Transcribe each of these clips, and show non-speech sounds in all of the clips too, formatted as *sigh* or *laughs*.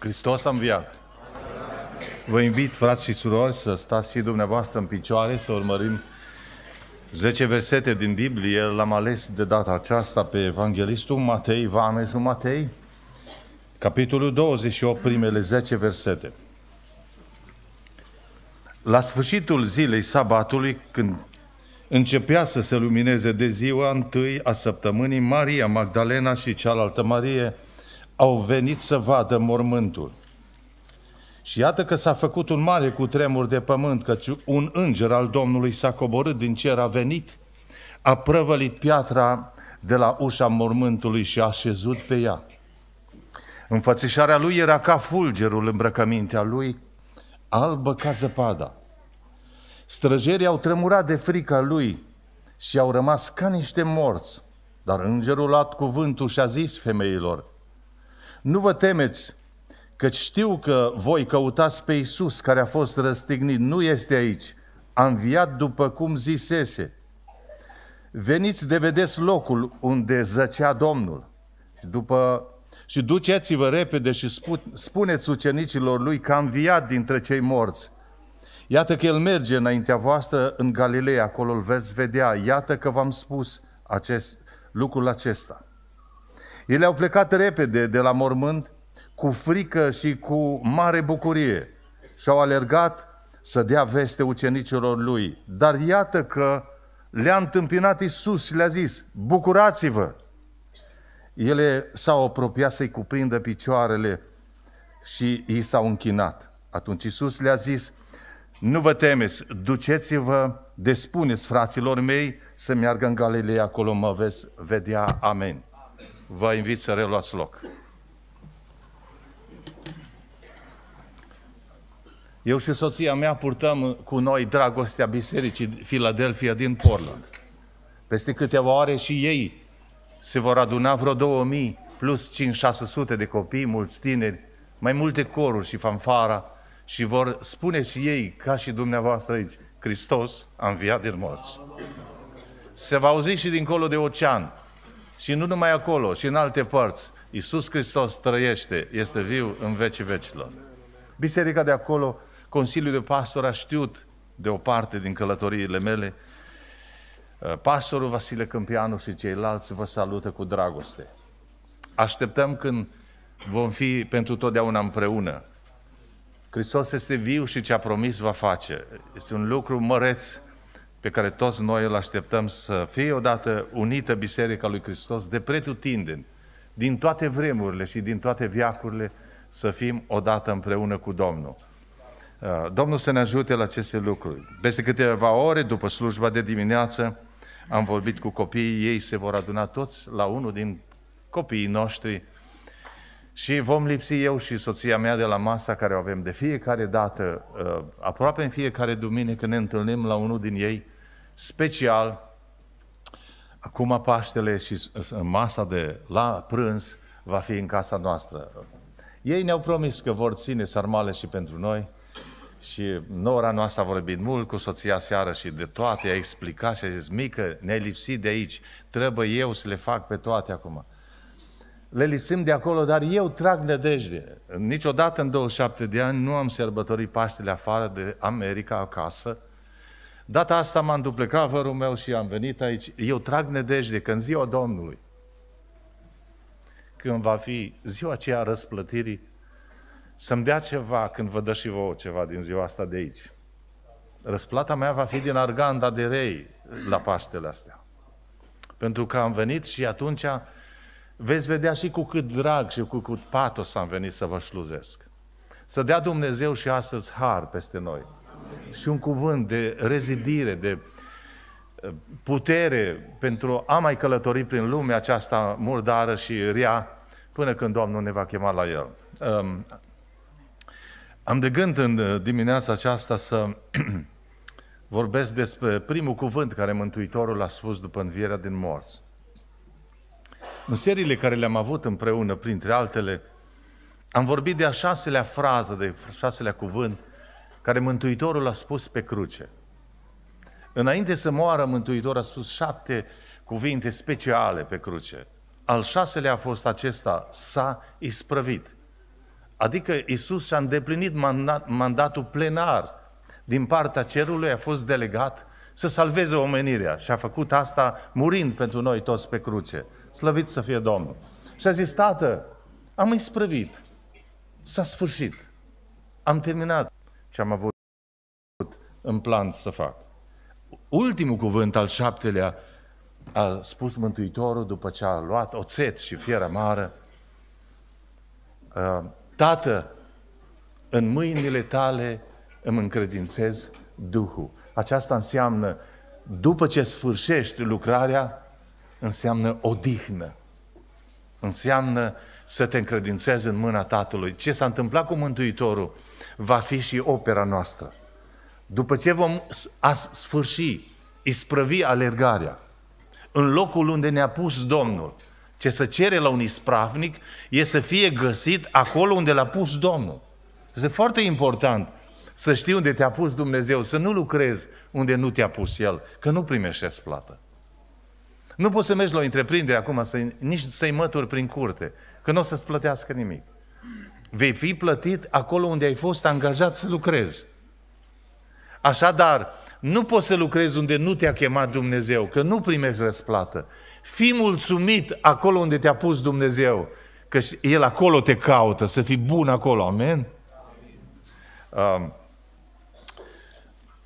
Hristos a înviat. Vă invit, frați și surori, să stați și dumneavoastră în picioare, să urmărim 10 versete din Biblie. L-am ales de data aceasta pe Evanghelistul Matei, Vamejul Matei, capitolul 28, primele 10 versete. La sfârșitul zilei sabatului, când începea să se lumineze de ziua întâi a săptămânii, Maria Magdalena și cealaltă Marie – au venit să vadă mormântul. Și iată că s-a făcut un mare cutremur de pământ, căci un înger al Domnului s-a coborât din cer, a venit, a prăvălit piatra de la ușa mormântului și a așezut pe ea. Înfățișarea lui era ca fulgerul, îmbrăcămintea lui albă ca zăpada. Străjerii au tremurat de frica lui și au rămas ca niște morți. Dar îngerul a luat cuvântul și a zis femeilor, nu vă temeți, că știu că voi căutați pe Iisus care a fost răstignit. Nu este aici. A înviat după cum zisese. Veniți de vedeți locul unde zăcea Domnul. Și, după, și duceți-vă repede și spu, spuneți ucenicilor lui că a înviat dintre cei morți. Iată că el merge înaintea voastră în Galileea, acolo îl veți vedea. Iată că v-am spus acest, lucrul acesta. Ele au plecat repede de la mormânt, cu frică și cu mare bucurie, și au alergat să dea veste ucenicilor lui. Dar iată că le-a întâmpinat Isus și le-a zis, bucurați-vă! Ele s-au apropiat să-i cuprindă picioarele și i s-au închinat. Atunci Isus le-a zis, nu vă temeți, duceți-vă, despuneți fraților mei să meargă în Galileea, acolo mă veți vedea. Amen vă invit să reluați loc. Eu și soția mea purtăm cu noi dragostea Bisericii Filadelfia din Portland. Peste câteva ore și ei se vor aduna vreo 2000 plus 5-600 de copii, mulți tineri, mai multe coruri și fanfara și vor spune și ei, ca și dumneavoastră aici, Hristos a înviat din morți. Se va auzi și dincolo de ocean și nu numai acolo, și în alte părți. Iisus Hristos trăiește, este viu în vecii vecilor. Biserica de acolo, Consiliul de Pastor a știut de o parte din călătoriile mele. Uh, pastorul Vasile Câmpianu și ceilalți vă salută cu dragoste. Așteptăm când vom fi pentru totdeauna împreună. Hristos este viu și ce a promis va face. Este un lucru măreț pe care toți noi îl așteptăm să fie odată unită Biserica lui Hristos de pretutindeni, din toate vremurile și din toate viacurile, să fim odată împreună cu Domnul. Uh, Domnul să ne ajute la aceste lucruri. Peste câteva ore, după slujba de dimineață, am vorbit cu copiii, ei se vor aduna toți la unul din copiii noștri și vom lipsi eu și soția mea de la masa care o avem de fiecare dată, uh, aproape în fiecare duminică ne întâlnim la unul din ei, special, acum Paștele și uh, uh, masa de la prânz va fi în casa noastră. Ei ne-au promis că vor ține sarmale și pentru noi și nora noastră a vorbit mult cu soția seară și de toate, a explicat și a zis, mică, ne-ai lipsit de aici, trebuie eu să le fac pe toate acum le lipsim de acolo, dar eu trag nădejde. Niciodată în 27 de ani nu am sărbătorit Paștele afară de America, acasă. Data asta m-am duplecat vărul meu și am venit aici. Eu trag nădejde că în ziua Domnului, când va fi ziua aceea răsplătirii, să-mi dea ceva când vă dă și vouă ceva din ziua asta de aici. Răsplata mea va fi din Arganda de Rei la Paștele astea. Pentru că am venit și atunci veți vedea și cu cât drag și cu cât patos am venit să vă șluzesc. Să dea Dumnezeu și astăzi har peste noi. Și un cuvânt de rezidire, de eh, putere pentru a mai călători prin lumea aceasta murdară și rea, până când Domnul ne va chema la El. Um, am de gând în eh, dimineața aceasta să *clears throat* vorbesc despre primul cuvânt care Mântuitorul a spus după învierea din morți. În seriile care le-am avut împreună, printre altele, am vorbit de a șaselea frază, de a șaselea cuvânt, care Mântuitorul a spus pe cruce. Înainte să moară, Mântuitorul a spus șapte cuvinte speciale pe cruce. Al șaselea a fost acesta, s-a isprăvit. Adică Isus și-a îndeplinit mandat, mandatul plenar din partea cerului, a fost delegat să salveze omenirea și a făcut asta murind pentru noi toți pe cruce. Slăvit să fie Domnul. Și a zis, tată, am isprăvit. S-a sfârșit. Am terminat ce am avut în plan să fac. Ultimul cuvânt, al șaptelea, a spus Mântuitorul după ce a luat oțet și fier mare. Uh, tată, în mâinile tale îmi încredințez Duhul. Aceasta înseamnă, după ce sfârșești lucrarea, înseamnă odihnă. Înseamnă să te încredințezi în mâna Tatălui. Ce s-a întâmplat cu Mântuitorul va fi și opera noastră. După ce vom sfârși, isprăvi alergarea, în locul unde ne-a pus Domnul, ce să cere la un ispravnic e să fie găsit acolo unde l-a pus Domnul. Este foarte important să știi unde te-a pus Dumnezeu, să nu lucrezi unde nu te-a pus El, că nu primești plată. Nu poți să mergi la o întreprindere acum, să nici să-i mături prin curte, că nu o să-ți plătească nimic. Vei fi plătit acolo unde ai fost angajat să lucrezi. Așadar, nu poți să lucrezi unde nu te-a chemat Dumnezeu, că nu primești răsplată. Fii mulțumit acolo unde te-a pus Dumnezeu, că El acolo te caută, să fii bun acolo. Amen? Amin. Um,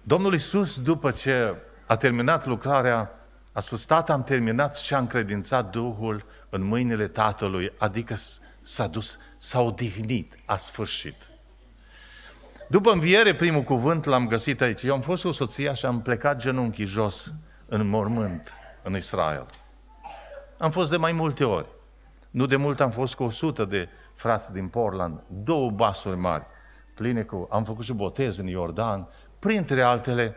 Domnul Isus, după ce a terminat lucrarea a spus, tată, am terminat și a încredințat Duhul în mâinile Tatălui, adică s-a dus, s-a odihnit, a sfârșit. După înviere, primul cuvânt l-am găsit aici. Eu am fost cu soția și am plecat genunchii jos în mormânt, în Israel. Am fost de mai multe ori. Nu de mult am fost cu o sută de frați din Portland, două basuri mari, pline cu... Am făcut și botez în Iordan, printre altele,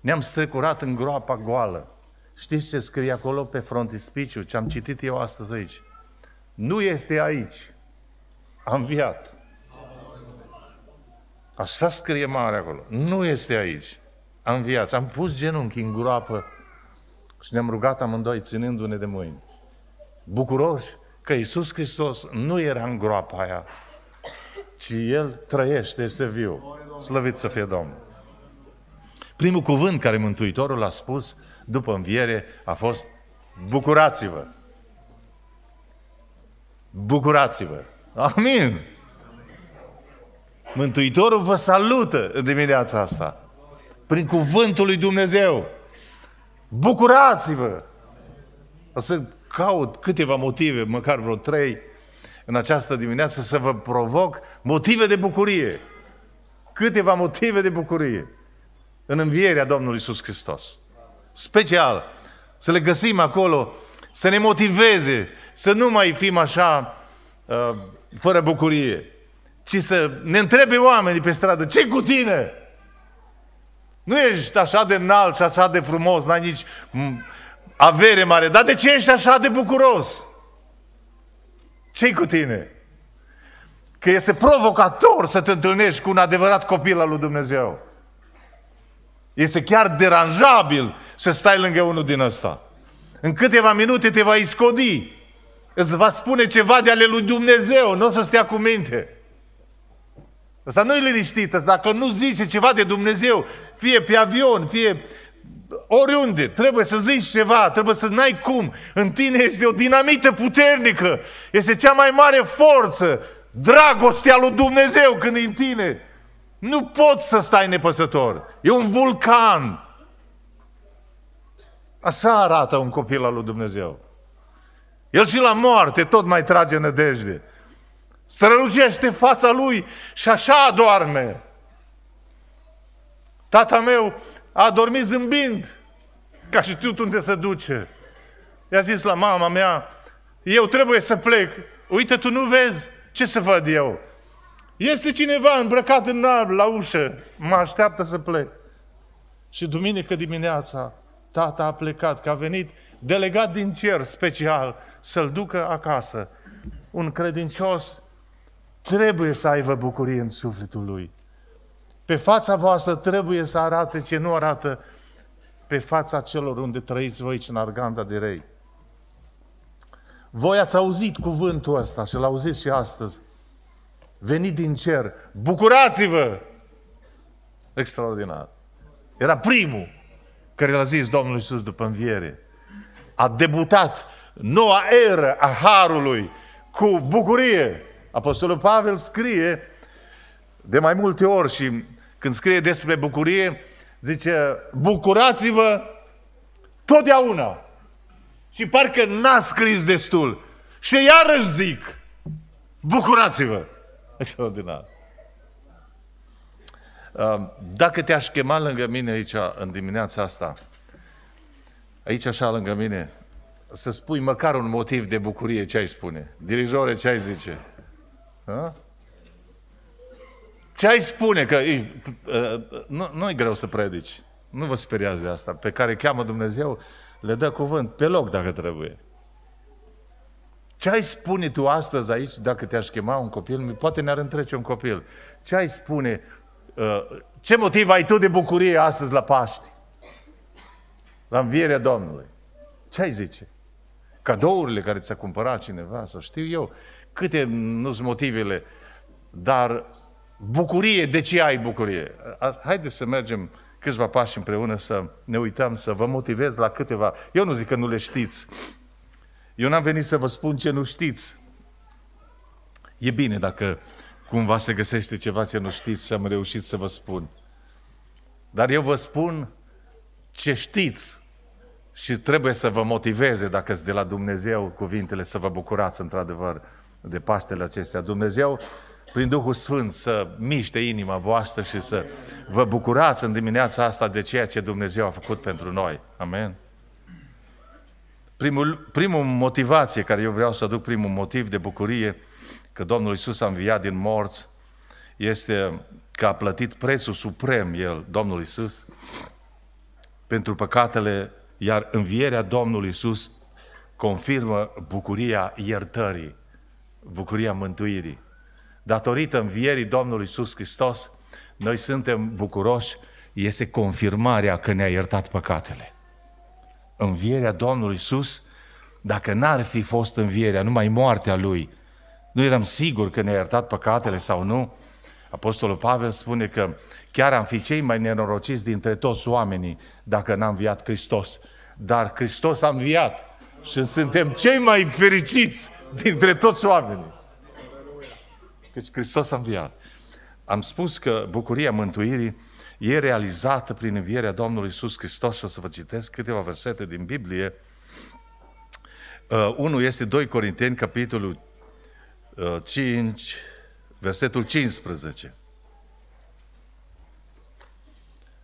ne-am strecurat în groapa goală. Știți ce scrie acolo pe frontispiciu? Ce am citit eu astăzi aici. Nu este aici. Am viat. Așa scrie mare acolo. Nu este aici. Am viat. Am pus genunchi în groapă și ne-am rugat amândoi, ținându-ne de mâini. Bucuroși că Iisus Hristos nu era în groapa aia, ci El trăiește, este viu. Slăvit să fie Domnul! Primul cuvânt care Mântuitorul a spus după înviere a fost Bucurați-vă! Bucurați-vă! Amin! Mântuitorul vă salută în dimineața asta. Prin cuvântul lui Dumnezeu. Bucurați-vă! O să caut câteva motive, măcar vreo trei, în această dimineață să vă provoc motive de bucurie. Câteva motive de bucurie în învierea Domnului Iisus Hristos. Special. Să le găsim acolo, să ne motiveze, să nu mai fim așa uh, fără bucurie, ci să ne întrebe oamenii pe stradă, ce cu tine? Nu ești așa de înalt și așa de frumos, n-ai nici avere mare, dar de ce ești așa de bucuros? ce cu tine? Că este provocator să te întâlnești cu un adevărat copil al lui Dumnezeu. Este chiar deranjabil să stai lângă unul din ăsta. În câteva minute te va iscodi. Îți va spune ceva de ale lui Dumnezeu. Nu o să stea cu minte. Asta nu-i liniștită. dacă nu zice ceva de Dumnezeu, fie pe avion, fie oriunde, trebuie să zici ceva, trebuie să n-ai cum. În tine este o dinamită puternică. Este cea mai mare forță. Dragostea lui Dumnezeu când e în tine. Nu poți să stai nepăsător. E un vulcan. Așa arată un copil al lui Dumnezeu. El și la moarte tot mai trage nădejde. Strălucește fața lui și așa adorme. Tata meu a dormit zâmbind, ca și tu unde se duce. I-a zis la mama mea, eu trebuie să plec. Uite, tu nu vezi ce să văd eu. Este cineva îmbrăcat în alb la ușă, mă așteaptă să plec. Și duminică dimineața, tata a plecat, că a venit delegat din cer special să-l ducă acasă. Un credincios trebuie să aibă bucurie în sufletul lui. Pe fața voastră trebuie să arate ce nu arată pe fața celor unde trăiți voi aici în Arganda de Rei. Voi ați auzit cuvântul ăsta și l-auziți și astăzi venit din cer. Bucurați-vă! Extraordinar. Era primul care l-a zis Domnul Iisus după înviere. A debutat noua eră a Harului cu bucurie. Apostolul Pavel scrie de mai multe ori și când scrie despre bucurie, zice, bucurați-vă totdeauna. Și parcă n-a scris destul. Și iarăși zic, bucurați-vă. Extraordinar. Um, dacă te-aș chema lângă mine aici, în dimineața asta, aici așa lângă mine, să spui măcar un motiv de bucurie ce ai spune. Dirijore, ce ai zice? Ha? Ce ai spune? Că e, uh, nu, nu e greu să predici. Nu vă speriați de asta. Pe care cheamă Dumnezeu, le dă cuvânt pe loc dacă trebuie. Ce ai spune tu astăzi aici dacă te-aș chema un copil? Poate ne-ar întrece un copil. Ce ai spune? Uh, ce motiv ai tu de bucurie astăzi la Paști? La învierea Domnului. Ce ai zice? Cadourile care ți-a cumpărat cineva, să știu eu, câte nu sunt motivele, dar bucurie, de ce ai bucurie? Haideți să mergem câțiva pași împreună să ne uităm, să vă motivez la câteva. Eu nu zic că nu le știți, eu n-am venit să vă spun ce nu știți. E bine dacă cumva se găsește ceva ce nu știți și am reușit să vă spun. Dar eu vă spun ce știți și trebuie să vă motiveze, dacă sunt de la Dumnezeu, cuvintele să vă bucurați într-adevăr de Paștele acestea. Dumnezeu, prin Duhul Sfânt, să miște inima voastră și să vă bucurați în dimineața asta de ceea ce Dumnezeu a făcut pentru noi. Amen. Primul, primul motivație care eu vreau să aduc, primul motiv de bucurie că Domnul Isus a înviat din morți este că a plătit prețul suprem El, Domnul Isus, pentru păcatele, iar învierea Domnului Isus confirmă bucuria iertării, bucuria mântuirii. Datorită învierii Domnului Isus Hristos, noi suntem bucuroși, este confirmarea că ne-a iertat păcatele învierea Domnului Iisus, dacă n-ar fi fost învierea, numai moartea Lui, nu eram sigur că ne-a iertat păcatele sau nu, Apostolul Pavel spune că chiar am fi cei mai nenorociți dintre toți oamenii dacă n-am viat Hristos. Dar Hristos a înviat și suntem cei mai fericiți dintre toți oamenii. căci deci Hristos a înviat. Am spus că bucuria mântuirii e realizată prin învierea Domnului Iisus Hristos și o să vă citesc câteva versete din Biblie. Uh, unul este 2 Corinteni, capitolul uh, 5, versetul 15.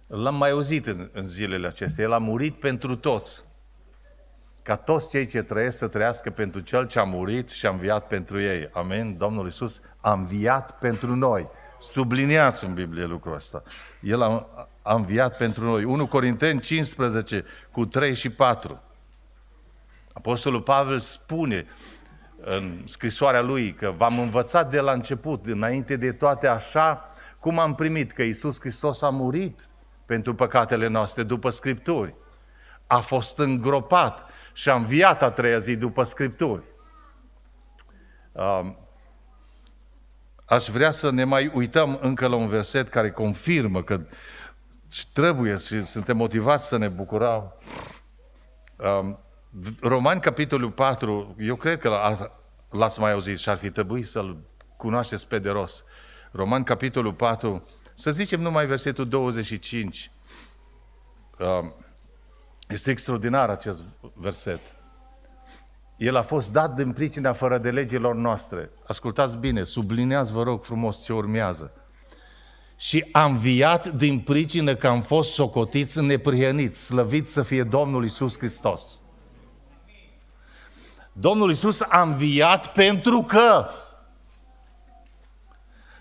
L-am mai auzit în, în zilele acestea. El a murit pentru toți. Ca toți cei ce trăiesc să trăiască pentru Cel ce a murit și a înviat pentru ei. Amen? Domnul Iisus a înviat pentru noi. Subliniați în Biblie lucrul ăsta. El a, a înviat pentru noi. 1 Corinteni 15 cu 3 și 4. Apostolul Pavel spune în scrisoarea lui că v-am învățat de la început, înainte de toate așa, cum am primit că Isus Hristos a murit pentru păcatele noastre după Scripturi. A fost îngropat și a înviat a treia zi după Scripturi. Um, aș vrea să ne mai uităm încă la un verset care confirmă că trebuie și suntem motivați să ne bucurăm. Um, Romani, capitolul 4, eu cred că l-ați mai auzit și ar fi trebuit să-l cunoașteți pe de rost. Roman capitolul 4, să zicem numai versetul 25. Um, este extraordinar acest verset. El a fost dat din pricina fără de legilor noastre. Ascultați bine, Sublinează vă rog frumos ce urmează. Și am viat din pricină că am fost socotiți neprihăniți, slăvit să fie Domnul Isus Hristos. Domnul Isus a înviat pentru că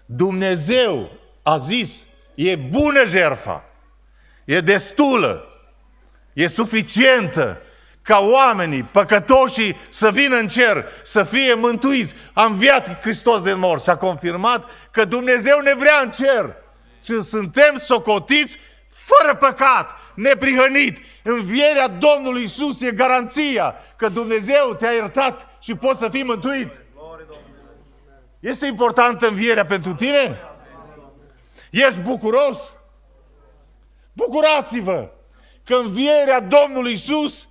Dumnezeu a zis, e bună jerfa, e destulă, e suficientă, ca oamenii păcătoșii să vină în cer, să fie mântuiți. A înviat Hristos din mor, s-a confirmat că Dumnezeu ne vrea în cer. Și suntem socotiți fără păcat, neprihănit. Învierea Domnului Isus e garanția că Dumnezeu te-a iertat și poți să fii mântuit. Este importantă învierea pentru tine? Ești bucuros? Bucurați-vă că învierea Domnului Isus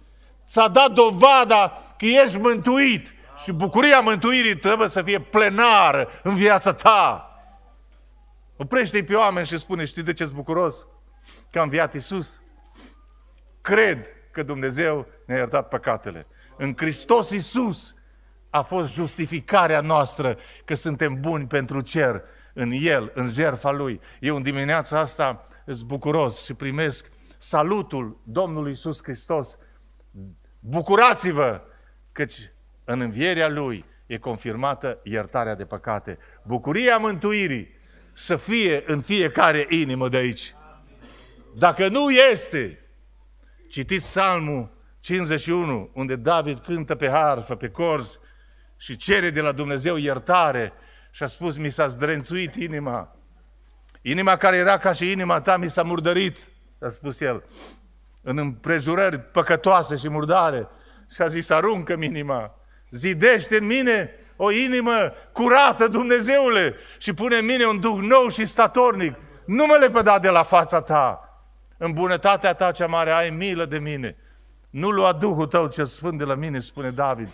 s-a dat dovada că ești mântuit și bucuria mântuirii trebuie să fie plenară în viața ta. Oprește-i pe oameni și spune, știi de ce ești bucuros? Că am viat Iisus. Cred că Dumnezeu ne-a iertat păcatele. În Hristos Iisus a fost justificarea noastră că suntem buni pentru cer, în El, în jertfa Lui. Eu în dimineața asta sunt bucuros și primesc salutul Domnului Iisus Hristos Bucurați-vă, căci în învierea Lui e confirmată iertarea de păcate. Bucuria mântuirii să fie în fiecare inimă de aici. Dacă nu este, citiți Psalmul 51, unde David cântă pe harfă, pe corz și cere de la Dumnezeu iertare și a spus, mi s-a zdrențuit inima. Inima care era ca și inima ta mi s-a murdărit, a spus el în împrejurări păcătoase și murdare. Și a zis, aruncă inima, zidește în mine o inimă curată, Dumnezeule, și pune în mine un duh nou și statornic. Nu mă lepăda de la fața ta. În bunătatea ta cea mare ai milă de mine. Nu lua Duhul tău ce sfânt de la mine, spune David.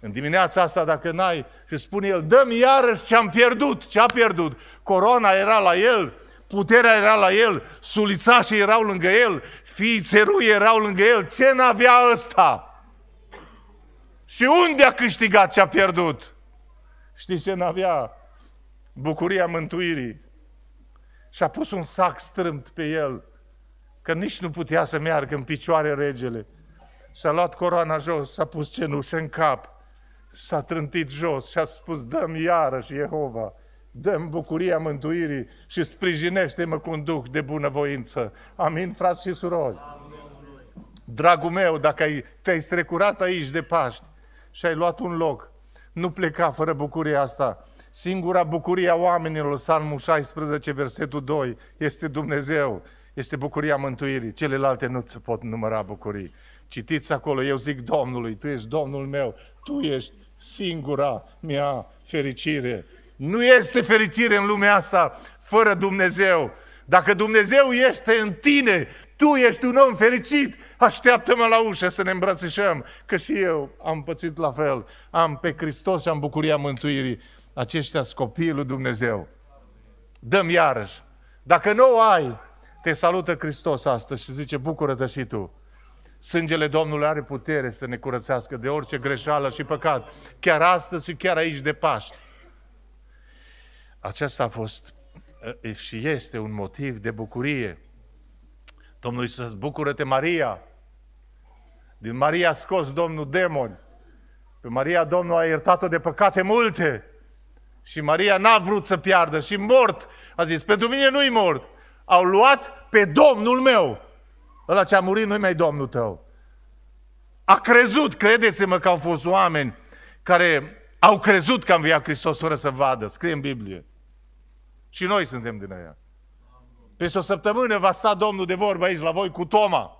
În dimineața asta, dacă n-ai, și spune el, dă-mi iarăși ce am pierdut, ce a pierdut. Corona era la el, puterea era la el, sulițașii erau lângă el, fii țerui erau lângă el. Ce n-avea ăsta? Și unde a câștigat ce a pierdut? Știți ce n-avea? Bucuria mântuirii. Și a pus un sac strâmt pe el, că nici nu putea să meargă în picioare regele. Și-a luat coroana jos, s-a pus cenușă în cap, s-a trântit jos și a spus, dă-mi iarăși Jehova dăm bucuria mântuirii și sprijinește-mă cu un duh de bunăvoință. Amin, frați și surori? Dragul meu, dacă ai, te-ai strecurat aici de Paști și ai luat un loc, nu pleca fără bucuria asta. Singura bucurie a oamenilor, Salmul 16, versetul 2, este Dumnezeu, este bucuria mântuirii. Celelalte nu se pot număra bucurii. Citiți acolo, eu zic Domnului, Tu ești Domnul meu, Tu ești singura mea fericire. Nu este fericire în lumea asta fără Dumnezeu. Dacă Dumnezeu este în tine, tu ești un om fericit, așteaptă-mă la ușă să ne îmbrățișăm, că și eu am pățit la fel. Am pe Hristos și am bucuria mântuirii. Aceștia sunt copiii lui Dumnezeu. Dăm iarăși. Dacă nu o ai, te salută Hristos astăzi și zice, bucură-te și tu. Sângele Domnului are putere să ne curățească de orice greșeală și păcat, chiar astăzi și chiar aici de Paști. Acesta a fost și este un motiv de bucurie. Domnul Iisus, bucură-te Maria! Din Maria a scos Domnul demoni. Pe Maria Domnul a iertat-o de păcate multe. Și Maria n-a vrut să piardă și mort. A zis, pentru mine nu-i mort. Au luat pe Domnul meu. Ăla ce a murit nu-i mai Domnul tău. A crezut, credeți-mă că au fost oameni care au crezut că a înviat Hristos fără să vadă. Scrie în Biblie. Și noi suntem din aia. Peste o săptămână va sta Domnul de vorbă aici la voi cu Toma,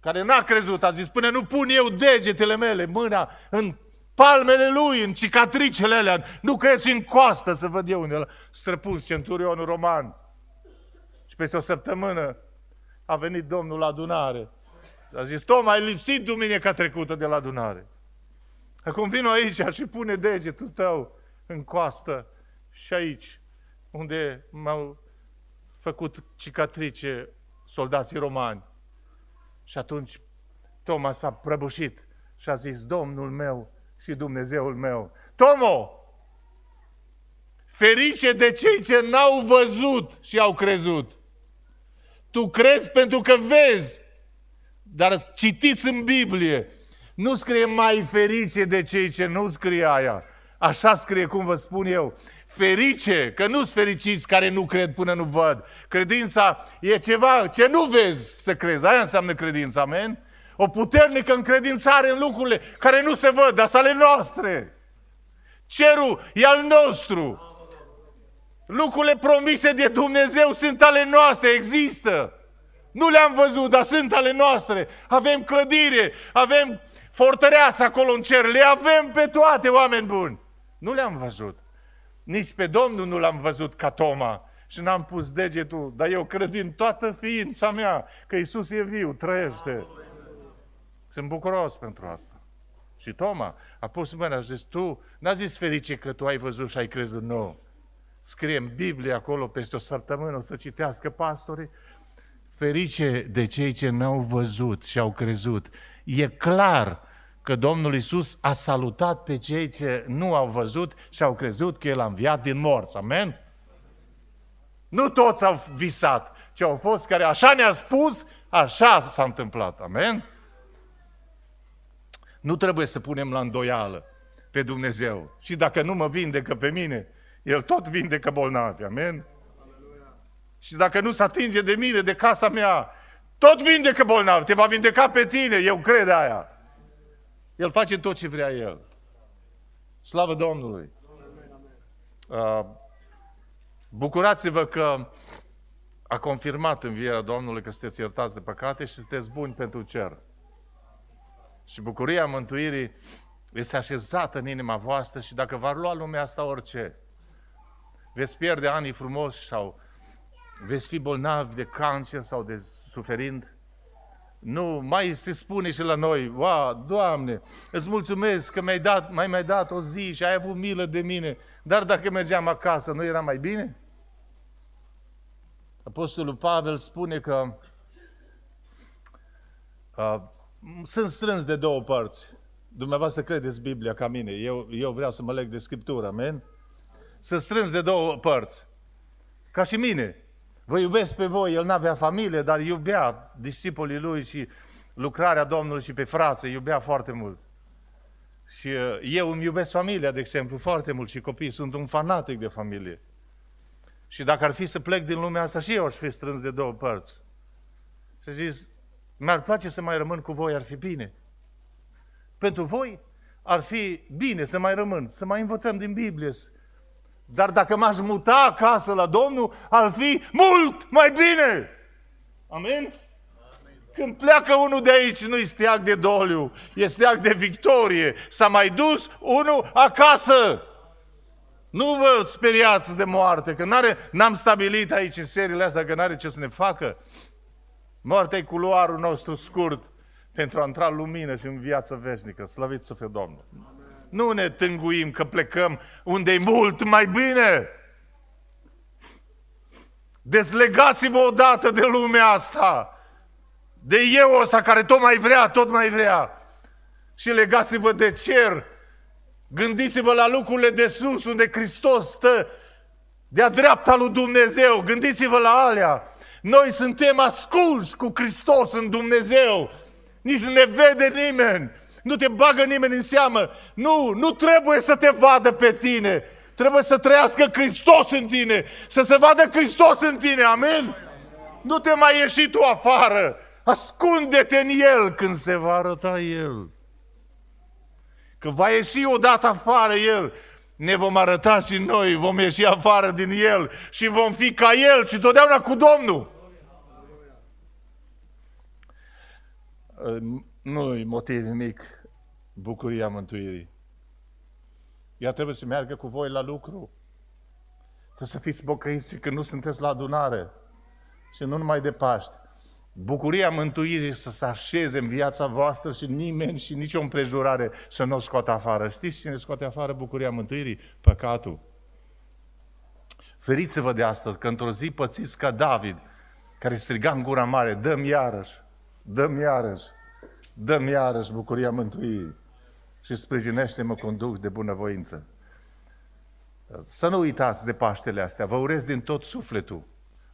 care n-a crezut, a zis, până nu pun eu degetele mele, mâna în palmele lui, în cicatricele alea, nu că ies în coastă să văd eu unde străpuns centurionul roman. Și peste o săptămână a venit Domnul la adunare. A zis, Toma, ai lipsit duminica trecută de la adunare. Acum vin aici și pune degetul tău în coastă și aici unde m-au făcut cicatrice soldații romani. Și atunci Toma s-a prăbușit și a zis, Domnul meu și Dumnezeul meu, Tomo, ferice de cei ce n-au văzut și au crezut. Tu crezi pentru că vezi, dar citiți în Biblie. Nu scrie mai ferice de cei ce nu scrie aia. Așa scrie cum vă spun eu ferice, că nu-s fericiți care nu cred până nu văd. Credința e ceva ce nu vezi să crezi. Aia înseamnă credința, amen? O puternică încredințare în lucrurile care nu se văd, dar sale noastre. Cerul e al nostru. Lucrurile promise de Dumnezeu sunt ale noastre, există. Nu le-am văzut, dar sunt ale noastre. Avem clădire, avem fortăreață acolo în cer, le avem pe toate, oameni buni. Nu le-am văzut, nici pe Domnul nu l-am văzut ca Toma și n-am pus degetul, dar eu cred din toată ființa mea că Isus e viu, trăiește. Sunt bucuros pentru asta. Și Toma a pus mâna și zis, tu n-a zis ferice că tu ai văzut și ai crezut, nou. Scrie în Biblie acolo, peste o săptămână o să citească pastorii, ferice de cei ce n-au văzut și au crezut. E clar că Domnul Isus a salutat pe cei ce nu au văzut și au crezut că El a înviat din morți. Amen? Nu toți au visat, ci au fost care așa ne-a spus, așa s-a întâmplat. Amen? Nu trebuie să punem la îndoială pe Dumnezeu. Și dacă nu mă vindecă pe mine, El tot vindecă bolnavi. Amen? Și dacă nu se atinge de mine, de casa mea, tot vindecă bolnavi. Te va vindeca pe tine, eu cred aia. El face tot ce vrea El. Slavă Domnului! Uh, bucurați-vă că a confirmat în învierea Domnului că sunteți iertați de păcate și sunteți buni pentru cer. Și bucuria mântuirii este așezată în inima voastră și dacă v-ar lua lumea asta orice, veți pierde anii frumoși sau veți fi bolnavi de cancer sau de suferind, nu, mai se spune și la noi, va, Doamne, îți mulțumesc că mi-ai dat, mai mi-ai dat o zi și ai avut milă de mine, dar dacă mergeam acasă, nu era mai bine? Apostolul Pavel spune că a, sunt strâns de două părți. Dumneavoastră credeți Biblia ca mine, eu, eu vreau să mă leg de Scriptură, amen? Sunt strâns de două părți, ca și mine. Vă iubesc pe voi, el n-avea familie, dar iubea discipolii lui și lucrarea Domnului și pe frață, iubea foarte mult. Și uh, eu îmi iubesc familia, de exemplu, foarte mult și copiii, sunt un fanatic de familie. Și dacă ar fi să plec din lumea asta, și eu aș fi strâns de două părți. Și zis, mi-ar place să mai rămân cu voi, ar fi bine. Pentru voi ar fi bine să mai rămân, să mai învățăm din Biblie, dar dacă m-aș muta acasă la Domnul, ar fi mult mai bine. Amin? Când pleacă unul de aici, nu-i steag de doliu, e steag de victorie. S-a mai dus unul acasă. Nu vă speriați de moarte, că n-are, n-am stabilit aici în seriile astea că n-are ce să ne facă. Moartea e culoarul nostru scurt pentru a intra în lumină și în viață veșnică. Slăvit să fie Domnul! Nu ne tânguim că plecăm unde e mult mai bine. Dezlegați-vă odată de lumea asta, de eu ăsta care tot mai vrea, tot mai vrea. Și legați-vă de cer, gândiți-vă la lucrurile de sus, unde Hristos stă de-a dreapta lui Dumnezeu, gândiți-vă la alea. Noi suntem asculți cu Hristos în Dumnezeu, nici nu ne vede nimeni. Nu te bagă nimeni în seamă. Nu, nu trebuie să te vadă pe tine. Trebuie să trăiască Hristos în tine. Să se vadă Hristos în tine. Amin? Nu te mai ieși tu afară. Ascunde-te în El când se va arăta El. Că va ieși odată afară El, ne vom arăta și noi, vom ieși afară din El și vom fi ca El și totdeauna cu Domnul nu-i motiv mic bucuria mântuirii. Ea trebuie să meargă cu voi la lucru. Trebuie să fiți bocăiți și când nu sunteți la adunare. Și nu numai de Paști. Bucuria mântuirii să se așeze în viața voastră și nimeni și nicio împrejurare să nu o scoată afară. Știți cine scoate afară bucuria mântuirii? Păcatul. Feriți-vă de asta, că într-o zi pățiți ca David, care striga în gura mare, dăm iarăși, dăm iarăși. Dă-mi iarăși bucuria mântuirii și sprijinește-mă cu un duh de bunăvoință. Să nu uitați de Paștele astea. Vă urez din tot sufletul.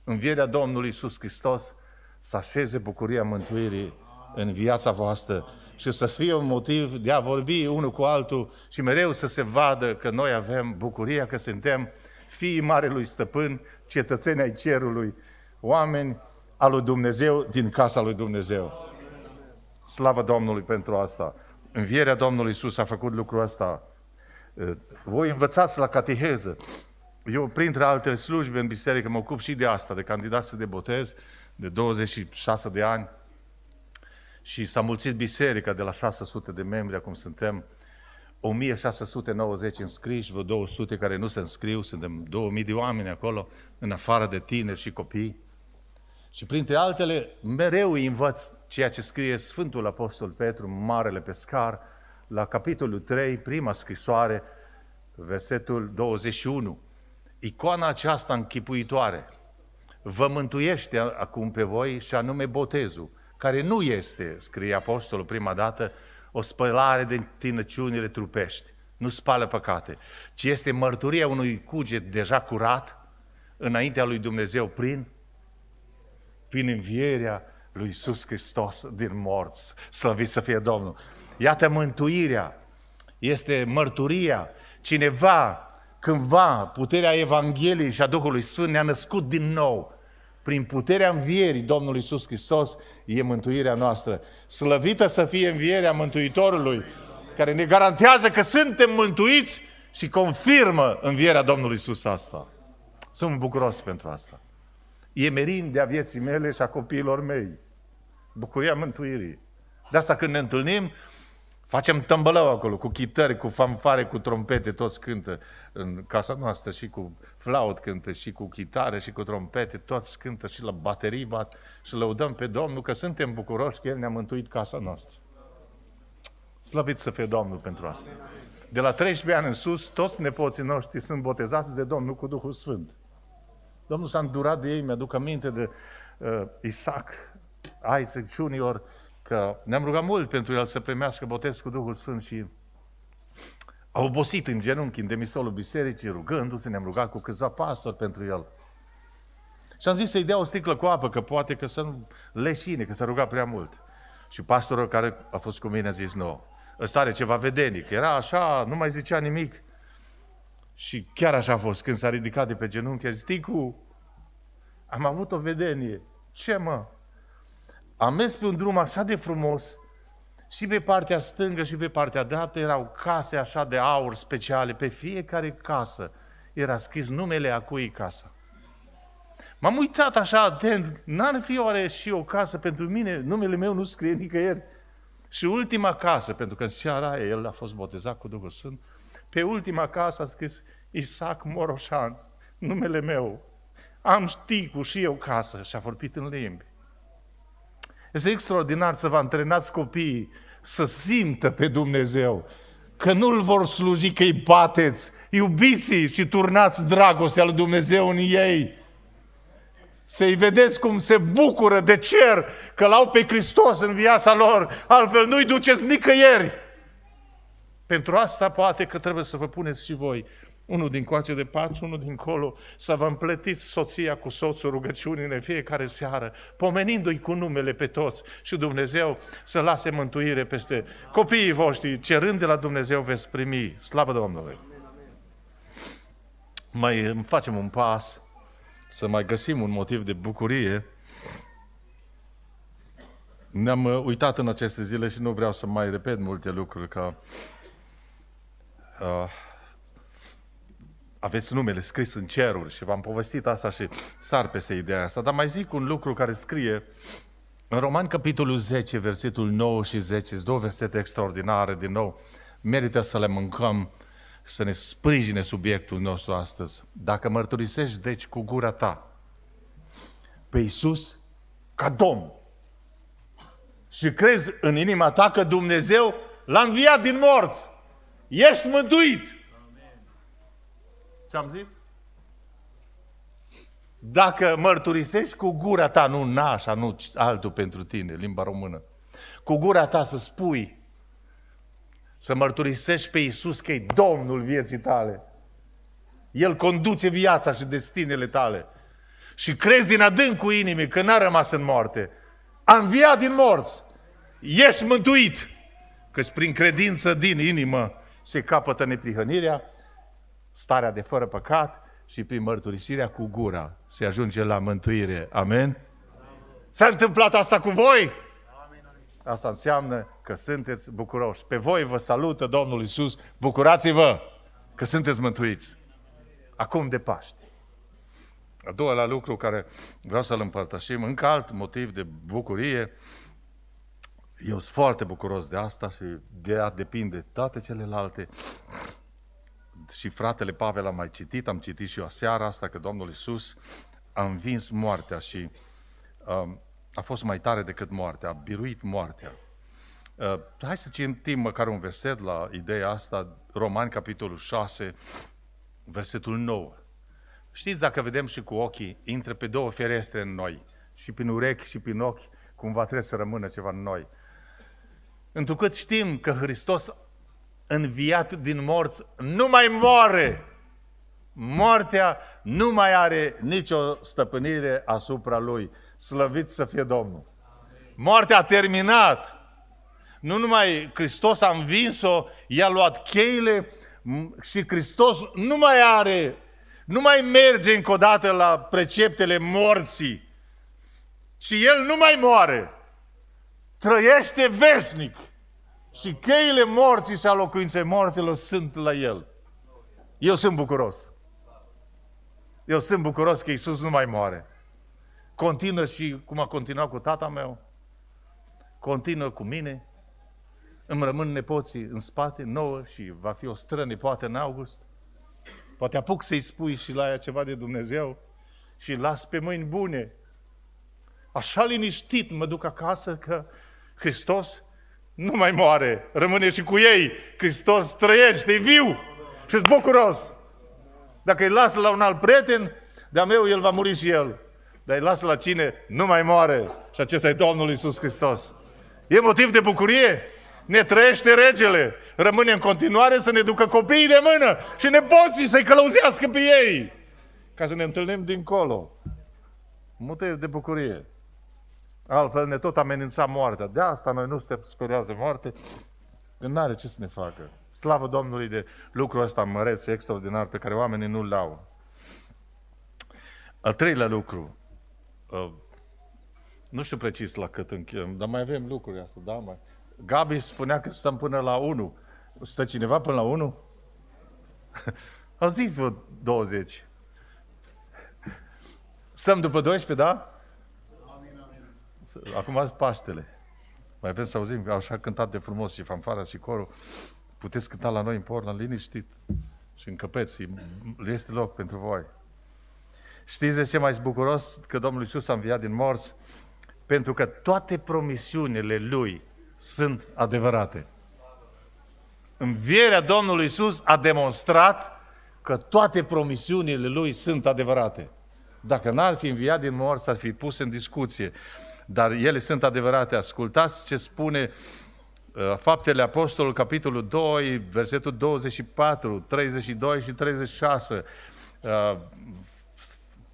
Învierea Domnului Iisus Hristos să așeze bucuria mântuirii în viața voastră și să fie un motiv de a vorbi unul cu altul și mereu să se vadă că noi avem bucuria că suntem fiii Marelui Stăpân, cetățeni ai Cerului, oameni al lui Dumnezeu din casa lui Dumnezeu. Slavă Domnului pentru asta. Învierea Domnului Isus a făcut lucrul ăsta. Voi învățați la cateheză. Eu, printre alte slujbe în biserică, mă ocup și de asta, de candidați de botez, de 26 de ani. Și s-a mulțit biserica de la 600 de membri, acum suntem 1690 înscriși, vreo 200 care nu se înscriu, suntem 2000 de oameni acolo, în afară de tineri și copii. Și printre altele, mereu îi învăț ceea ce scrie Sfântul Apostol Petru, Marele Pescar, la capitolul 3, prima scrisoare, versetul 21. Icoana aceasta închipuitoare vă mântuiește acum pe voi și anume botezul, care nu este, scrie apostolul prima dată, o spălare de tinăciunile trupești, nu spală păcate, ci este mărturia unui cuget deja curat înaintea lui Dumnezeu prin prin învierea lui Iisus Hristos din morți. Slăvit să fie Domnul! Iată mântuirea, este mărturia. Cineva, cândva, puterea Evangheliei și a Duhului Sfânt ne-a născut din nou. Prin puterea învierii Domnului Iisus Hristos e mântuirea noastră. Slăvită să fie învierea Mântuitorului, care ne garantează că suntem mântuiți și confirmă învierea Domnului Iisus asta. Sunt bucuros pentru asta. E merindea vieții mele și a copiilor mei. Bucuria mântuirii. De asta când ne întâlnim, facem tămbălău acolo, cu chitări, cu fanfare, cu trompete, toți cântă în casa noastră și cu flaut cântă și cu chitare și cu trompete, toți cântă și la baterii bat și lăudăm pe Domnul că suntem bucuroși că El ne-a mântuit casa noastră. Slăvit să fie Domnul pentru asta. De la 13 ani în sus, toți nepoții noștri sunt botezați de Domnul cu Duhul Sfânt. Domnul s-a îndurat de ei, mi-aduc aminte de uh, Isaac, Isaac Junior, că ne-am rugat mult pentru el să primească botez cu Duhul Sfânt și a obosit în genunchi, în demisolul bisericii, rugându-se, ne-am rugat cu câțiva pastori pentru el. Și am zis să-i dea o sticlă cu apă, că poate că să leșine, că s-a rugat prea mult. Și pastorul care a fost cu mine a zis, nu, ăsta are ceva vedenic. Era așa, nu mai zicea nimic. Și chiar așa a fost. Când s-a ridicat de pe genunchi, a zis, Ticu, am avut o vedenie. Ce mă? Am mers pe un drum așa de frumos și pe partea stângă și pe partea dreaptă erau case așa de aur speciale. Pe fiecare casă era scris numele a cui casa. M-am uitat așa atent, n-ar fi oare și o casă pentru mine, numele meu nu scrie nicăieri. Și ultima casă, pentru că în seara el a fost botezat cu Duhul Sfânt, pe ultima casă a scris Isaac Moroșan, numele meu. Am șticul și eu casă și a vorbit în limbi. Este extraordinar să vă antrenați copiii să simtă pe Dumnezeu, că nu-L vor sluji, că îi bateți, iubiți și turnați dragostea lui Dumnezeu în ei. Să-i vedeți cum se bucură de cer că l-au pe Hristos în viața lor, altfel nu-i duceți nicăieri. Pentru asta poate că trebuie să vă puneți și voi unul din coace de pace, unul din colo, să vă împletiți soția cu soțul rugăciunile fiecare seară, pomenindu-i cu numele pe toți și Dumnezeu să lase mântuire peste copiii voștri, cerând de la Dumnezeu veți primi. Slavă Domnului! Mai facem un pas să mai găsim un motiv de bucurie. Ne-am uh, uitat în aceste zile și nu vreau să mai repet multe lucruri, că uh, aveți numele scris în ceruri și v-am povestit asta și sar peste ideea asta, dar mai zic un lucru care scrie în Roman, capitolul 10, versetul 9 și 10, sunt două versete extraordinare, din nou, merită să le mâncăm, să ne sprijine subiectul nostru astăzi. Dacă mărturisești, deci, cu gura ta pe Iisus ca Domn și crezi în inima ta că Dumnezeu l-a înviat din morți, Ești mântuit! Ce-am zis? Dacă mărturisești cu gura ta, nu nașa, nu altul pentru tine, limba română, cu gura ta să spui, să mărturisești pe Iisus că e Domnul vieții tale. El conduce viața și destinele tale. Și crezi din adâncul inimii că n-a rămas în moarte. A înviat din morți. Ești mântuit. Căci prin credință din inimă se capătă neprihănirea, starea de fără păcat și prin mărturisirea cu gura se ajunge la mântuire. Amen? S-a întâmplat asta cu voi? Amen. Asta înseamnă că sunteți bucuroși. Pe voi vă salută Domnul Isus. Bucurați-vă că sunteți mântuiți. Acum de Paște. A doua la lucru care vreau să-l împărtășim, încă alt motiv de bucurie, eu sunt foarte bucuros de asta și de ea depinde toate celelalte. Și fratele Pavel a mai citit, am citit și eu seara asta că Domnul Iisus a învins moartea și um, a fost mai tare decât moartea, a biruit moartea. Uh, hai să citim măcar un verset la ideea asta, Romani, capitolul 6, versetul 9. Știți, dacă vedem și cu ochii, intră pe două ferestre în noi, și prin urechi și prin ochi, cumva trebuie să rămână ceva în noi. Întrucât știm că Hristos înviat din morți nu mai moare. Moartea nu mai are nicio stăpânire asupra lui. Slăvit să fie Domnul. Moartea a terminat. Nu numai Hristos a învins-o, i-a luat cheile și Hristos nu mai are, nu mai merge încă o dată la preceptele morții. Și El nu mai moare trăiește veșnic. Și cheile morții și a locuinței morților sunt la el. Eu sunt bucuros. Eu sunt bucuros că Iisus nu mai moare. Continuă și cum a continuat cu tata meu, continuă cu mine, îmi rămân nepoții în spate, nouă și va fi o străne poate în august. Poate apuc să-i spui și la ea ceva de Dumnezeu și las pe mâini bune. Așa liniștit mă duc acasă că Hristos nu mai moare, rămâne și cu ei. Hristos trăiește, e viu și bucuros. Dacă îi lasă la un alt prieten, de-a meu el va muri și el. Dar îi lasă la cine nu mai moare. Și acesta e Domnul Isus Hristos. E motiv de bucurie? Ne trăiește regele. Rămâne în continuare să ne ducă copiii de mână și nepoții să-i călăuzească pe ei. Ca să ne întâlnim dincolo. Motiv de bucurie. Altfel ne tot amenința moartea. De asta noi nu suntem speriați de moarte, că nu are ce să ne facă. Slavă Domnului de lucrul ăsta măreț și extraordinar pe care oamenii nu-l au. Al treilea lucru, uh, nu știu precis la cât încheiem, dar mai avem lucruri astea, da? Mai... Gabi spunea că stăm până la 1. Stă cineva până la 1? *laughs* Au zis vă 20. Stăm după 12, da? acum azi Paștele. Mai vrem să auzim, așa cântat de frumos și fanfara și corul. Puteți cânta la noi în în liniștit. Și căpeți. este loc pentru voi. Știți de ce mai bucuros că Domnul Iisus a înviat din morți? Pentru că toate promisiunile Lui sunt adevărate. Învierea Domnului Iisus a demonstrat că toate promisiunile Lui sunt adevărate. Dacă n-ar fi înviat din morți, ar fi pus în discuție dar ele sunt adevărate. Ascultați ce spune uh, Faptele Apostolului, capitolul 2, versetul 24, 32 și 36. Uh,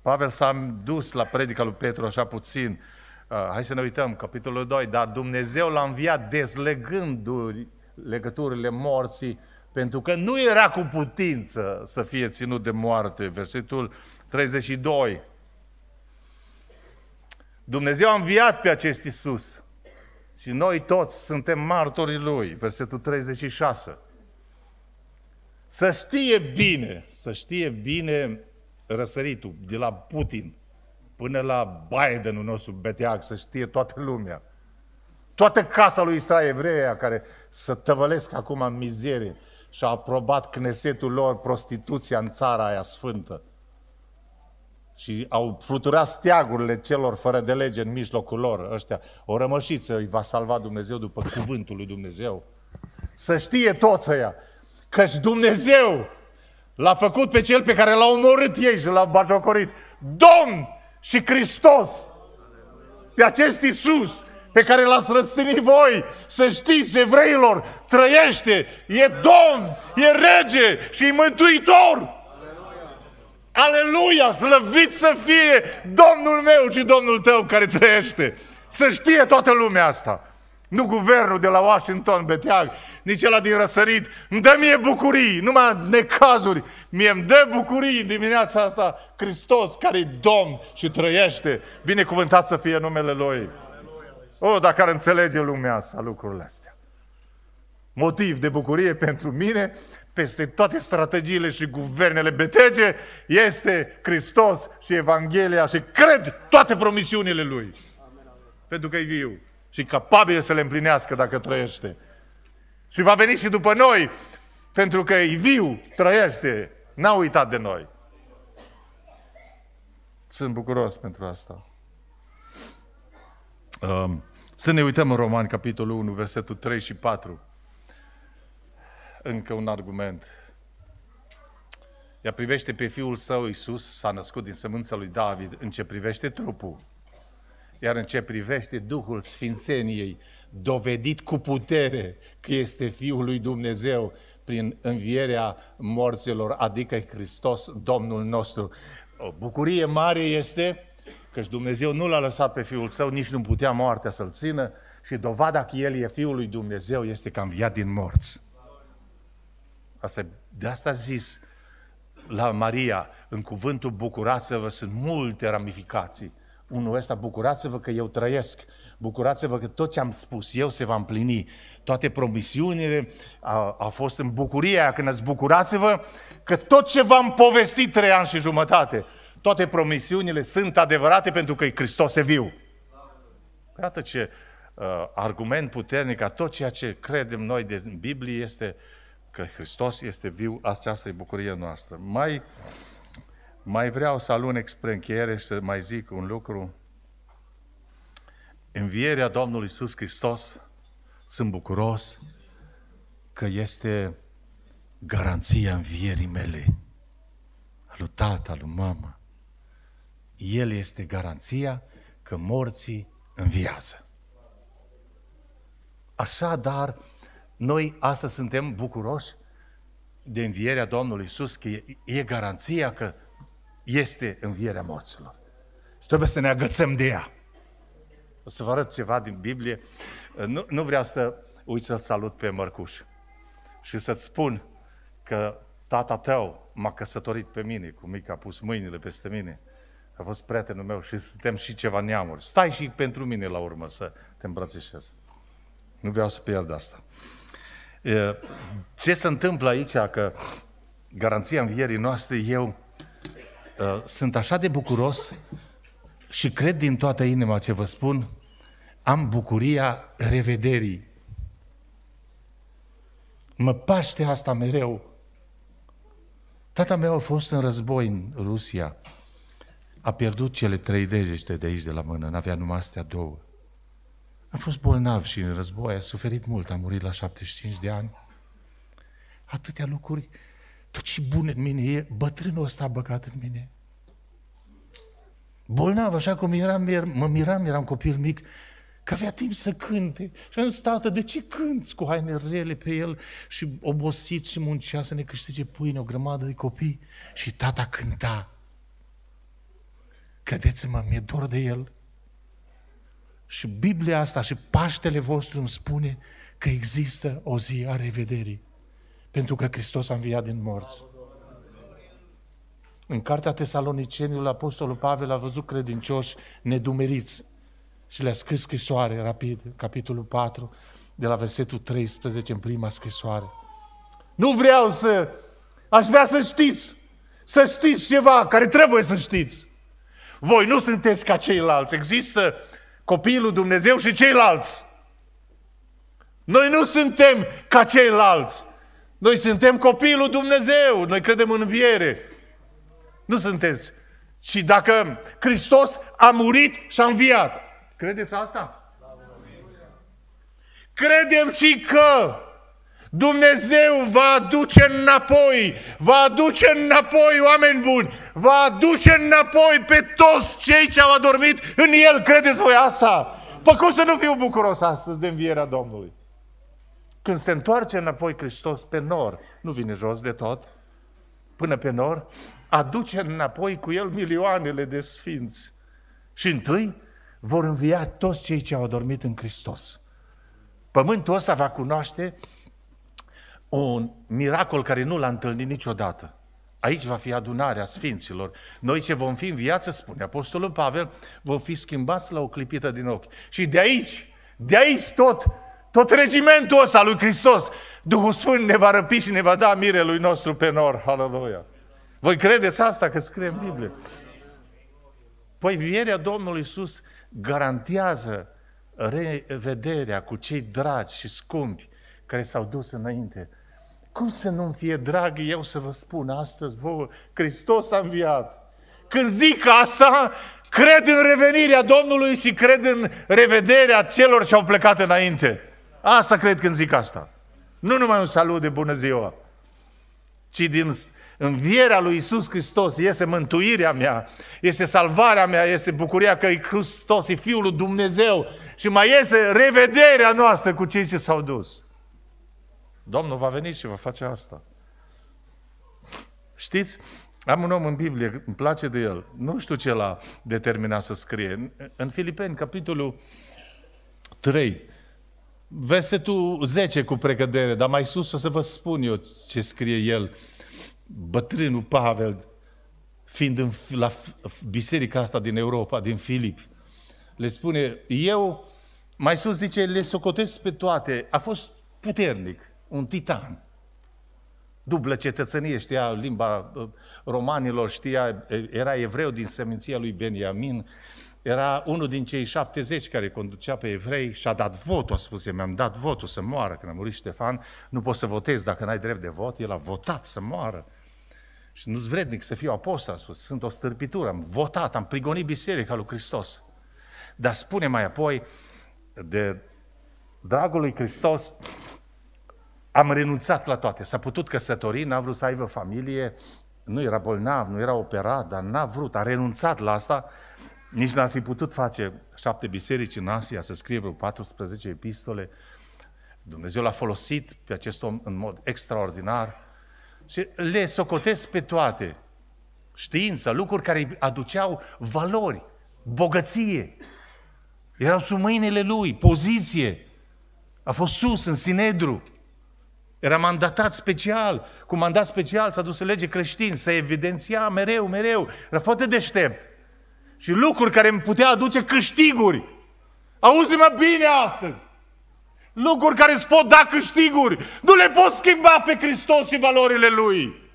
Pavel s-a dus la predica lui Petru așa puțin. Uh, hai să ne uităm, capitolul 2. Dar Dumnezeu l-a înviat dezlegându-i legăturile morții, pentru că nu era cu putință să fie ținut de moarte. Versetul 32. Dumnezeu a înviat pe acest Isus. Și noi toți suntem martorii Lui. Versetul 36. Să știe bine, să știe bine răsăritul, de la Putin până la Bidenul nostru beteac, să știe toată lumea. Toată casa lui Israel evreia care să tăvălesc acum în mizerie și a aprobat cnesetul lor prostituția în țara aia sfântă și au fluturat steagurile celor fără de lege în mijlocul lor, ăștia. O rămășiță îi va salva Dumnezeu după cuvântul lui Dumnezeu. Să știe toți ăia, și Dumnezeu l-a făcut pe cel pe care l-a omorât ei și l-a bajocorit. Domn și Hristos, pe acest Iisus, pe care l-ați răstinit voi, să știți evreilor, trăiește, e Domn, e Rege și e Mântuitor! Aleluia, slăvit să fie Domnul meu și Domnul tău care trăiește. Să știe toată lumea asta. Nu guvernul de la Washington, Beteag, nici ăla din răsărit. Îmi dă mie bucurii, numai necazuri. Mie îmi dă bucurii dimineața asta Hristos care e Domn și trăiește. Binecuvântat să fie numele Lui. O, oh, dacă ar înțelege lumea asta lucrurile astea. Motiv de bucurie pentru mine peste toate strategiile și guvernele betețe, este Hristos și Evanghelia și cred toate promisiunile Lui. Pentru că e viu și capabil să le împlinească dacă trăiește. Și va veni și după noi, pentru că e viu, trăiește, n-a uitat de noi. Sunt bucuros pentru asta. Um, să ne uităm în Romani, capitolul 1, versetul 3 și 4 încă un argument. Ea privește pe fiul său, Iisus, s-a născut din sămânța lui David, în ce privește trupul. Iar în ce privește Duhul Sfințeniei, dovedit cu putere că este Fiul lui Dumnezeu prin învierea morților, adică Hristos, Domnul nostru. O bucurie mare este căci Dumnezeu nu l-a lăsat pe Fiul Său, nici nu putea moartea să-L țină și dovada că El e Fiul lui Dumnezeu este că a înviat din morți. Asta, de asta a zis la Maria, în cuvântul bucurați-vă, sunt multe ramificații. Unul ăsta, bucurați-vă că eu trăiesc, bucurați-vă că tot ce am spus eu se va împlini. Toate promisiunile au fost în bucuria aia, când ați bucurați-vă că tot ce v-am povestit trei ani și jumătate, toate promisiunile sunt adevărate pentru că Hristos e viu. Iată ce uh, argument puternic a tot ceea ce credem noi din Biblie este uh, că Hristos este viu, asta e bucuria noastră. Mai, mai vreau să alunec spre încheiere și să mai zic un lucru. Învierea Domnului Iisus Hristos, sunt bucuros că este garanția învierii mele, a lui tata, a lui mama. El este garanția că morții înviază. Așadar, noi astăzi suntem bucuroși de învierea Domnului Isus, că e, garanția că este învierea morților. Și trebuie să ne agățăm de ea. O să vă arăt ceva din Biblie. Nu, nu vreau să uit să-l salut pe Mărcuș și să-ți spun că tata tău m-a căsătorit pe mine, cu mic a pus mâinile peste mine. A fost prietenul meu și suntem și ceva neamuri. Stai și pentru mine la urmă să te îmbrățișez. Nu vreau să pierd asta. Ce se întâmplă aici, că garanția învierii noastre, eu sunt așa de bucuros și cred din toată inima ce vă spun, am bucuria revederii. Mă paște asta mereu. Tata meu a fost în război în Rusia. A pierdut cele trei degește de aici de la mână, n-avea numai astea două. A fost bolnav și în război, a suferit mult, a murit la 75 de ani. Atâtea lucruri, tot ce bun în mine e, bătrânul ăsta a băgat în mine. Bolnav, așa cum eram, mă miram, eram copil mic, că avea timp să cânte. Și am stat de ce cânți cu haine rele pe el și obosit și muncea să ne câștige pâine o grămadă de copii? Și tata cânta. Credeți-mă, mi-e dor de el. Și Biblia asta și Paștele vostru îmi spune că există o zi a revederii. Pentru că Hristos a înviat din morți. În cartea Tesalonicenilor, Apostolul Pavel a văzut credincioși nedumeriți și le-a scris scrisoare rapid, capitolul 4, de la versetul 13 în prima scrisoare. Nu vreau să... Aș vrea să știți, să știți ceva care trebuie să știți. Voi nu sunteți ca ceilalți. Există Copilul lui Dumnezeu și ceilalți. Noi nu suntem ca ceilalți. Noi suntem copilul lui Dumnezeu. Noi credem în viere. Nu sunteți. Și dacă Hristos a murit și a înviat. Credeți asta? Credem și că Dumnezeu va aduce înapoi, va aduce înapoi oameni buni, va aduce înapoi pe toți cei ce au adormit în El. Credeți voi asta? Păi cum să nu fiu bucuros astăzi de învierea Domnului? Când se întoarce înapoi Hristos pe nor, nu vine jos de tot, până pe nor, aduce înapoi cu el milioanele de sfinți. Și întâi vor învia toți cei ce au dormit în Hristos. Pământul ăsta va cunoaște un miracol care nu l-a întâlnit niciodată. Aici va fi adunarea sfinților. Noi ce vom fi în viață, spune Apostolul Pavel, vom fi schimbați la o clipită din ochi. Și de aici, de aici tot, tot regimentul ăsta lui Hristos, Duhul Sfânt ne va răpi și ne va da mirelui nostru pe nor. Haleluia! Voi credeți asta că scrie în Biblie? Păi vierea Domnului Iisus garantează revederea cu cei dragi și scumpi care s-au dus înainte cum să nu-mi fie drag eu să vă spun astăzi vouă, Hristos a înviat. Când zic asta, cred în revenirea Domnului și cred în revederea celor ce au plecat înainte. Asta cred când zic asta. Nu numai un salut de bună ziua, ci din învierea lui Isus Hristos iese mântuirea mea, este salvarea mea, este bucuria că Hristos e Fiul lui Dumnezeu și mai iese revederea noastră cu cei ce s-au dus. Domnul va veni și va face asta. Știți, am un om în Biblie, îmi place de el. Nu știu ce l-a determinat să scrie. În Filipeni, capitolul 3, versetul 10 cu precădere, dar mai sus o să vă spun eu ce scrie el. Bătrânul Pavel, fiind în, la biserica asta din Europa, din Filip, le spune, eu, mai sus zice, le socotesc pe toate. A fost puternic un titan. Dublă cetățenie, știa limba uh, romanilor, știa, era evreu din seminția lui Beniamin, era unul din cei 70 care conducea pe evrei și a dat votul, a spus, mi-am dat votul să moară, când a murit Ștefan, nu poți să votezi dacă n-ai drept de vot, el a votat să moară. Și nu-ți vrednic să fiu apostol, a spus, sunt o stârpitură, am votat, am prigonit biserica lui Hristos. Dar spune mai apoi, de dragul lui Hristos, am renunțat la toate. S-a putut căsători, n-a vrut să aibă familie, nu era bolnav, nu era operat, dar n-a vrut, a renunțat la asta. Nici n-ar fi putut face șapte biserici în Asia, să scrie vreo 14 epistole. Dumnezeu l-a folosit pe acest om în mod extraordinar și le socotesc pe toate. Știință, lucruri care îi aduceau valori, bogăție. Erau sub mâinile lui, poziție. A fost sus, în Sinedru. Era mandatat special. Cu mandat special s-a dus să lege creștini, să evidenția mereu, mereu. Era foarte deștept. Și lucruri care îmi putea aduce câștiguri. Auzi-mă bine astăzi! Lucruri care îți pot da câștiguri. Nu le pot schimba pe Hristos și valorile Lui.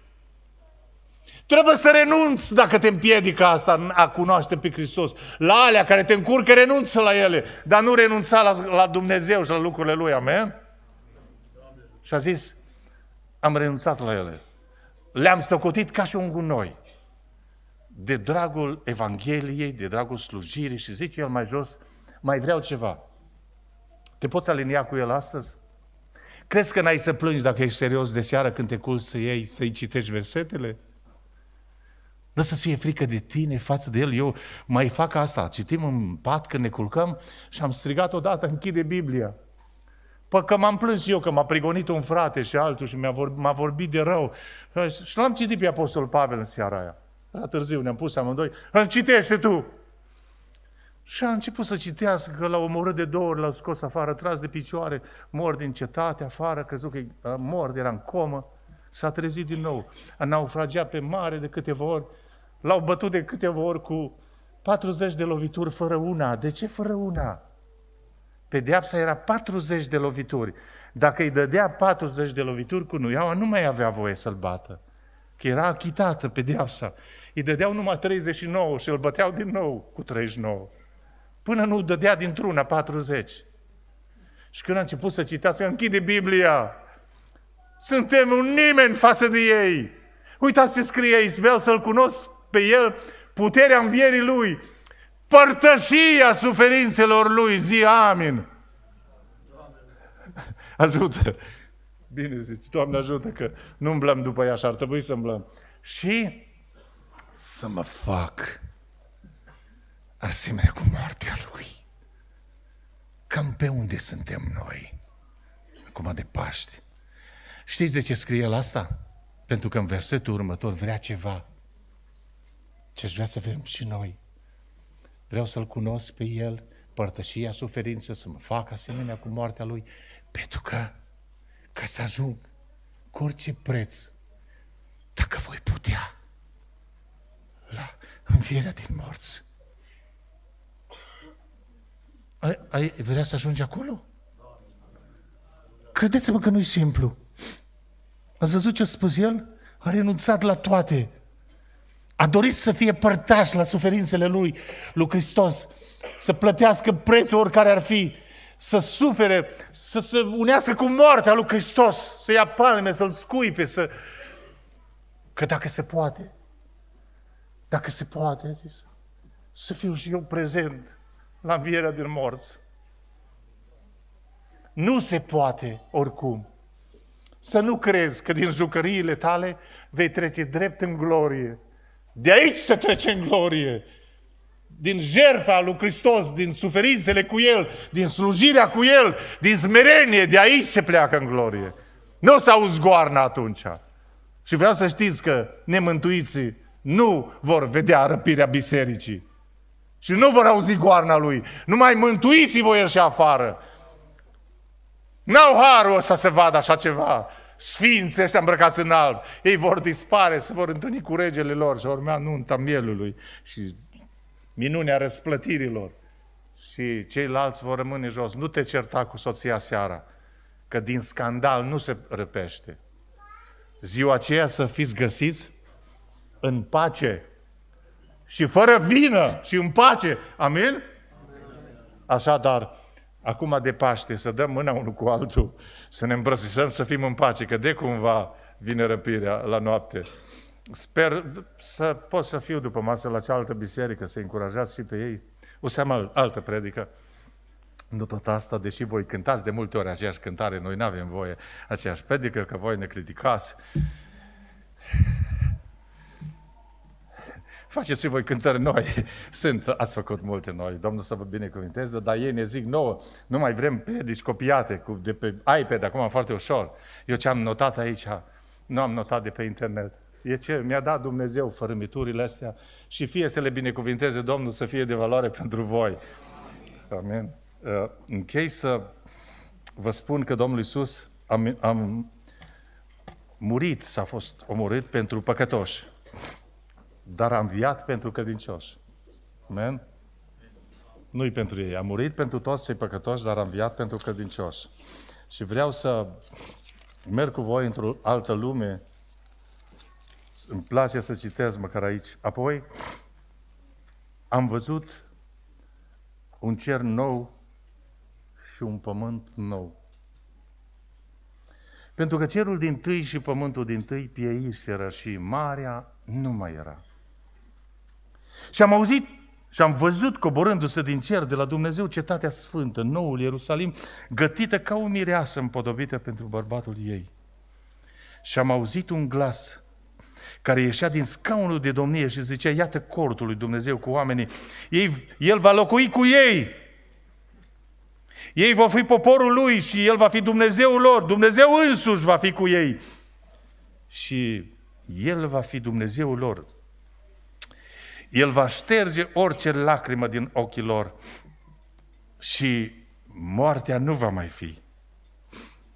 Trebuie să renunți dacă te împiedică asta a cunoaște pe Hristos. La alea care te încurcă, renunță la ele. Dar nu renunța la, la Dumnezeu și la lucrurile Lui. Amen? Și a zis, am renunțat la ele. Le-am socotit ca și un gunoi. De dragul Evangheliei, de dragul slujirii și zice el mai jos, mai vreau ceva. Te poți alinia cu el astăzi? Crezi că n-ai să plângi dacă ești serios de seară când te culci să iei, să-i citești versetele? Nu să fie frică de tine față de el. Eu mai fac asta. Citim în pat când ne culcăm și am strigat odată, închide Biblia. Păi că m-am plâns eu, că m-a prigonit un frate și altul și m a vorbit, m-a vorbit de rău. Ă, și l-am citit pe Apostol Pavel în seara aia. Era târziu, ne-am pus amândoi. Îl citește tu! Și a început să citească că l-au omorât de două ori, l-au scos afară, tras de picioare, mor din cetate, afară, crezut că mor, era în comă. S-a trezit din nou. A naufragiat pe mare de câteva ori. L-au bătut de câteva ori cu 40 de lovituri fără una. De ce fără una? Pedeapsa era 40 de lovituri. Dacă îi dădea 40 de lovituri cu nuiaua, nu mai avea voie să-l bată. Că era achitată pedeapsa. Îi dădeau numai 39 și îl băteau din nou cu 39. Până nu dădea dintr-una 40. Și când a început să citească, închide Biblia. Suntem un nimeni față de ei. Uitați ce scrie Isbel, să-l cunosc pe el, puterea învierii lui părtășia suferințelor Lui, zi amin. Ajută! Bine zici, Doamne ajută că nu umblăm după ea și ar trebui să umblăm. Și să mă fac asemenea cu moartea Lui. Cam pe unde suntem noi? Acum de Paști. Știți de ce scrie el asta? Pentru că în versetul următor vrea ceva ce și vrea să vedem și noi vreau să-L cunosc pe El, părtășia suferință, să mă fac asemenea cu moartea Lui, pentru că ca să ajung cu orice preț, dacă voi putea, la învierea din morți. Ai, ai vrea să ajungi acolo? Credeți-mă că nu-i simplu. Ați văzut ce a spus el? A renunțat la toate a dorit să fie părtaș la suferințele lui, lui Hristos, să plătească prețul oricare ar fi, să sufere, să se unească cu moartea lui Hristos, să ia palme, să-l scuipe, să... Că dacă se poate, dacă se poate, a zis, să fiu și eu prezent la învierea din morți. Nu se poate oricum. Să nu crezi că din jucăriile tale vei trece drept în glorie. De aici se trece în glorie. Din jertfa lui Hristos, din suferințele cu El, din slujirea cu El, din smerenie, de aici se pleacă în glorie. Nu s-au auzi atunci. Și vreau să știți că nemântuiții nu vor vedea răpirea bisericii. Și nu vor auzi goarna lui. Numai mântuiți voi ieși afară. N-au harul ăsta să vadă așa ceva sfinții ăștia îmbrăcați în alb. Ei vor dispare, se vor întâlni cu regele lor și urmea nunta mielului și minunea răsplătirilor. Și ceilalți vor rămâne jos. Nu te certa cu soția seara, că din scandal nu se răpește. Ziua aceea să fiți găsiți în pace și fără vină și în pace. Amin? Așadar, acum de Paște, să dăm mâna unul cu altul, să ne îmbrățișăm, să fim în pace, că de cumva vine răpirea la noapte. Sper să pot să fiu după masă la cealaltă biserică, să încurajați și pe ei. O să am altă predică. Nu tot asta, deși voi cântați de multe ori aceeași cântare, noi nu avem voie aceeași predică, că voi ne criticați. Faceți și voi cântări noi. *laughs* Sunt, ați făcut multe noi. Domnul să vă binecuvinteze, dar ei ne zic nouă, nu mai vrem predici copiate cu, de pe iPad, acum foarte ușor. Eu ce am notat aici, nu am notat de pe internet. E ce mi-a dat Dumnezeu fărâmiturile astea și fie să le binecuvinteze Domnul să fie de valoare pentru voi. Amin. Uh, închei să vă spun că Domnul Iisus am, am murit, s-a fost omorât pentru păcătoși dar a înviat pentru credincioși. Amen? Nu-i pentru ei. A murit pentru toți cei păcătoși, dar a înviat pentru credincioși. Și vreau să merg cu voi într-o altă lume. Îmi place să citesc măcar aici. Apoi, am văzut un cer nou și un pământ nou. Pentru că cerul din tâi și pământul din tâi pieiseră și marea nu mai era. Și am auzit și am văzut coborându-se din cer de la Dumnezeu cetatea sfântă, noul Ierusalim, gătită ca o mireasă împodobită pentru bărbatul ei. Și am auzit un glas care ieșea din scaunul de domnie și zicea, iată cortul lui Dumnezeu cu oamenii, ei, el va locui cu ei. Ei vor fi poporul lui și el va fi Dumnezeul lor, Dumnezeu însuși va fi cu ei. Și el va fi Dumnezeul lor. El va șterge orice lacrimă din ochii lor și moartea nu va mai fi.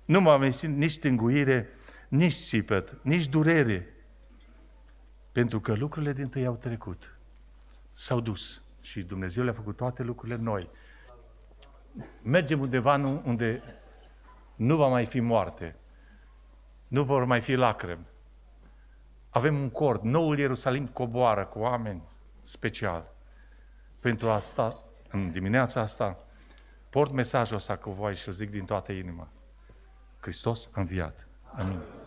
Nu va mai fi nici tânguire, nici țipăt, nici durere, pentru că lucrurile din tâi au trecut, s-au dus și Dumnezeu le-a făcut toate lucrurile noi. Mergem undeva unde nu va mai fi moarte, nu vor mai fi lacrimi. Avem un cord, noul Ierusalim coboară cu oameni special. Pentru asta, în dimineața asta, port mesajul ăsta cu voi și îl zic din toată inima. Hristos înviat. Amin.